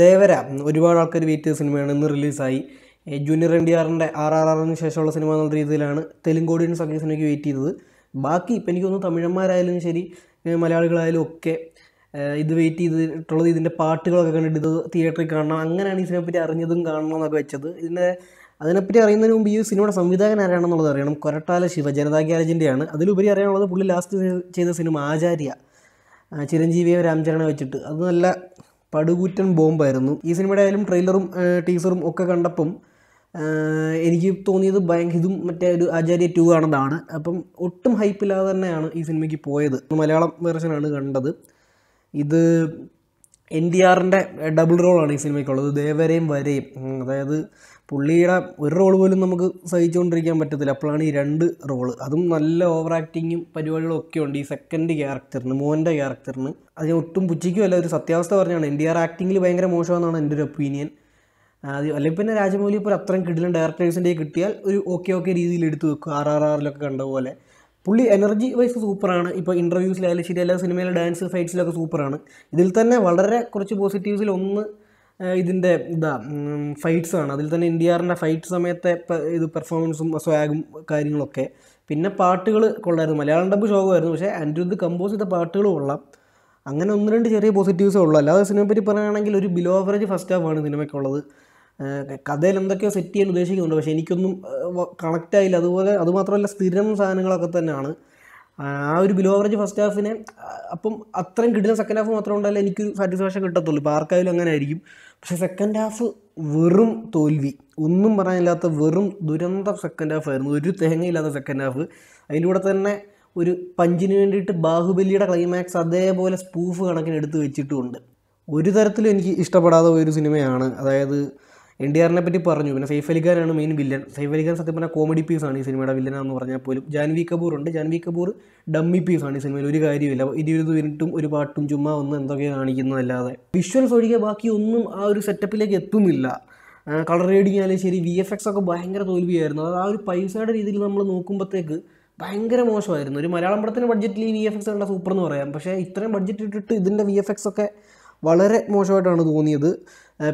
ദേവര ഒരുപാട് ആൾക്കാർ വെയിറ്റ് ചെയ്ത സിനിമയാണ് ഇന്ന് റിലീസായി ജൂനിയർ എൻ ഡി ആറിൻ്റെ ആർ ആർ ആറിന് ശേഷമുള്ള സിനിമ എന്നുള്ള രീതിയിലാണ് തെലുങ്ക് ഓഡിയൻസ് ഒക്കെ സിനിമയ്ക്ക് വെയിറ്റ് ചെയ്തത് ബാക്കി ഇപ്പം എനിക്കൊന്ന് തമിഴന്മാരായാലും ശരി മലയാളികളായാലും ഒക്കെ ഇത് വെയിറ്റ് ചെയ്തിട്ടുള്ളത് ഇതിൻ്റെ പാട്ടുകളൊക്കെ കണ്ടിട്ട് ഇത് തിയേറ്ററിൽ കാണണം അങ്ങനെയാണ് ഈ സിനിമയെപ്പറ്റി അറിഞ്ഞതും കാണണം എന്നൊക്കെ വെച്ചത് ഇതിൻ്റെ അതിനെപ്പറ്റി അറിയുന്നതിന് മുമ്പ് ഈ സിനിമയുടെ സംവിധായകൻ ആരാണെന്നുള്ളത് അറിയണം കൊരട്ടാല ശിവ ജനതാ ഗ്യാരേജിൻ്റെയാണ് അതിലുപരി അറിയാനുള്ളത് പുള്ളി ലാസ്റ്റ് ചെയ്ത സിനിമ ആചാര്യ ചിരഞ്ജീവിയെ രാംചരണെ വെച്ചിട്ട് അത് നല്ല പടുകൂറ്റൻ ബോംബായിരുന്നു ഈ സിനിമയുടെ ആയാലും ട്രെയിലറും ടീസറും ഒക്കെ കണ്ടപ്പം എനിക്ക് തോന്നിയത് ഭയങ്കര ഇതും മറ്റേ ഒരു ആചാര്യ ടു ആണെന്നാണ് അപ്പം ഒട്ടും ഹൈപ്പില്ലാതെ തന്നെയാണ് ഈ സിനിമയ്ക്ക് പോയത് മലയാളം വേർഷനാണ് കണ്ടത് ഇത് എൻ ഡി ആറിൻ്റെ ഡബിൾ റോളാണ് ഈ സിനിമയ്ക്കുള്ളത് ദേവരെയും വരെയും അതായത് പുള്ളിയുടെ ഒരു റോൾ പോലും നമുക്ക് സഹിച്ചുകൊണ്ടിരിക്കാൻ പറ്റത്തില്ല അപ്പോഴാണ് ഈ രണ്ട് റോൾ അതും നല്ല ഓവർ ആക്ടിങ്ങും പരിപാടികളും ഒക്കെ ഉണ്ട് ഈ സെക്കൻഡ് ക്യാരക്ടറിന് മോൻ്റെ ക്യാരക്ടറിന് അത് ഞാൻ ഒട്ടും അല്ല ഒരു സത്യാവസ്ഥ പറഞ്ഞാണ് എൻ ഡി ആർ ആക്ടിങ്ങിൽ ഭയങ്കര മോശമാണെന്നാണ് എൻ്റെ ഒരു ഒപ്പീനിയൻ അത് അല്ലെങ്കിൽ പിന്നെ രാജമൗലി ഇപ്പോൾ അത്രയും കിടിലും ഡയറക്ടേഴ്സിൻ്റെ കിട്ടിയാൽ ഒരു ഓക്കെ ഓക്കെ രീതിയിൽ എടുത്ത് വെക്കും ആർ ആർ ആറിലൊക്കെ കണ്ട പോലെ പുള്ളി എനർജി വൈസ് സൂപ്പറാണ് ഇപ്പോൾ ഇൻ്റർവ്യൂസിലായാലും ശരി എല്ലാ സിനിമയിലെ ഡാൻസ് ഫൈറ്റ്സിലൊക്കെ സൂപ്പറാണ് ഇതിൽ തന്നെ വളരെ കുറച്ച് പോസിറ്റീവ്സിൽ ഒന്ന് ഇതിൻ്റെ ഇതാ ആണ് അതിൽ തന്നെ എൻ ആറിൻ്റെ ഫൈറ്റ് സമയത്തെ ഇത് പെർഫോമൻസും സ്വാഗും കാര്യങ്ങളൊക്കെ പിന്നെ പാട്ടുകൾ കൊള്ളായിരുന്നു മലയാളം ഡബ് ശോകമായിരുന്നു പക്ഷേ അനിരുദ്ധ് കമ്പോസ് ചെയ്ത പാട്ടുകൾ കൊള്ളാം അങ്ങനെ ഒന്ന് രണ്ട് ചെറിയ പോസിറ്റീവ്സേ ഉള്ളൂ അല്ലാതെ സിനിമയെ പറ്റി പറയുകയാണെങ്കിൽ ഒരു ബിലോ ആവറേജ് ഫസ്റ്റ് ഹാഫാണ് സിനിമയ്ക്കുള്ളത് കഥയിൽ എന്തൊക്കെയോ സെറ്റ് ചെയ്യാൻ ഉദ്ദേശിക്കുന്നുണ്ട് പക്ഷേ എനിക്കൊന്നും കണക്റ്റ് ആയില്ല അതുപോലെ അതുമാത്രമല്ല സ്ഥിരം സാധനങ്ങളൊക്കെ തന്നെയാണ് ആ ഒരു ബിലോ ആവറേജ് ഫസ്റ്റ് ഹാഫിനെ അപ്പം അത്രയും കിട്ടുന്ന സെക്കൻഡ് ഹാഫ് മാത്രം ഉണ്ടല്ലേ എനിക്ക് സാറ്റിസ്ഫാക്ഷൻ കിട്ടത്തുള്ളൂ ഇപ്പോൾ ആർക്കായാലും അങ്ങനെ ആയിരിക്കും പക്ഷേ സെക്കൻഡ് ഹാഫ് വെറും തോൽവി ഒന്നും പറയാനില്ലാത്ത വെറും ദുരന്ത സെക്കൻഡ് ഹാഫ് ആയിരുന്നു ഒരു തേങ്ങയില്ലാത്ത സെക്കൻഡ് ഹാഫ് അതിലൂടെ തന്നെ ഒരു പഞ്ചിന് വേണ്ടിയിട്ട് ബാഹുബലിയുടെ ക്ലൈമാക്സ് അതേപോലെ സ്പൂഫ് കണക്കിന് എടുത്ത് വെച്ചിട്ടുമുണ്ട് ഒരു തരത്തിലും എനിക്ക് ഇഷ്ടപ്പെടാത്ത ഒരു സിനിമയാണ് അതായത് എൻ ഡി ആറിനെ പറ്റി പറഞ്ഞു പിന്നെ സൈഫ് അലി ഖാനാണ് മെയിൻ വില്ലൻ സൈഫ് അലി ഖാൻ സത്യം പറഞ്ഞാൽ കോമഡി പീസാണ് ഈ സിനിമയുടെ വില്ലനാണെന്ന് പറഞ്ഞാൽ പോലും ജാൻവി കപൂർ ഉണ്ട് ജാൻവി കപൂർ ഡമ്മി പീസാണ് ഈ സിനിമയിൽ ഒരു കാര്യമില്ല ഇരുപത് മിനിറ്റും ഒരു പാട്ടും ചുമ്മാ ഒന്ന് എന്തൊക്കെയോ കാണിക്കുന്നതല്ലാതെ വിഷ്വൽസ് ഒഴികെ ബാക്കി ഒന്നും ആ ഒരു സെറ്റപ്പിലേക്ക് എത്തുന്നില്ല കളർ റീഡിങ് ആയാലും ശരി വി എഫ് എക്സ് ഒക്കെ ഭയങ്കര തോൽവിയായിരുന്നു അത് ആ ഒരു പൈസയുടെ രീതിയിൽ നമ്മൾ നോക്കുമ്പോഴത്തേക്ക് ഭയങ്കര മോശമായിരുന്നു ഒരു മലയാളം പടത്തിന് ബഡ്ജറ്റിൽ ഈ വി എഫ് എക്സ് കണ്ട സൂപ്പർ എന്ന് പറയാം പക്ഷേ ഇത്രയും ബഡ്ജറ്റ് ഇട്ടിട്ട് ഇതിൻ്റെ വി എഫ് എക്സ് ഒക്കെ വളരെ മോശമായിട്ടാണ് തോന്നിയത്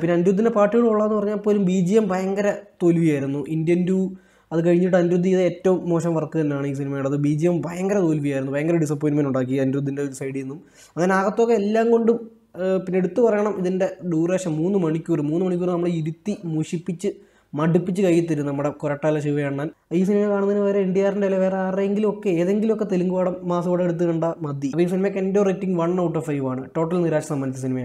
പിന്നെ അനിരുദ്ധിൻ്റെ പാട്ടുകൾ ഉള്ളതെന്ന് പറഞ്ഞാൽ പോലും ബി ജി എം ഭയങ്കര തോൽവിയായിരുന്നു ഇന്ത്യൻ ടു അത് കഴിഞ്ഞിട്ട് അനിരുദ്ധ് ചെയ്ത ഏറ്റവും മോശം വർക്ക് തന്നെയാണ് ഈ സിനിമയുടെ അത് ബി ജി എം ഭയങ്കര തോൽവിയായിരുന്നു ഭയങ്കര ഡിസപ്പോയിൻമെൻറ്റ് ഉണ്ടാക്കി അനിരുദ്ധിൻ്റെ ഒരു സൈഡിൽ നിന്നും അങ്ങനെ അകത്തൊക്കെ എല്ലാം കൊണ്ടും പിന്നെ എടുത്തു പറയണം ഇതിൻ്റെ ഡ്യൂറേഷൻ മൂന്ന് മണിക്കൂർ മൂന്ന് മണിക്കൂർ നമ്മൾ ഇരുത്തി മുഷിപ്പിച്ച് മടുപ്പിച്ച് കൈ തരും നമ്മുടെ കൊരട്ടാല ശിവയണ്ണൻ ഈ സിനിമ കാണുന്നതിന് വരെ എൻ ഡി ആറിൻ്റെ അല്ലെ വേറെ ആരെങ്കിലും ഒക്കെ ഏതെങ്കിലുമൊക്കെ തെലുങ്ക് മാസം കൂടെ എടുത്ത് കണ്ടാൽ മതി അപ്പോൾ ഈ സിനിമയ്ക്ക് എൻ്റെ rating one out of five ആണ് ടോട്ടൽ നിരാശ സംബന്ധിച്ച സിനിമയാണ്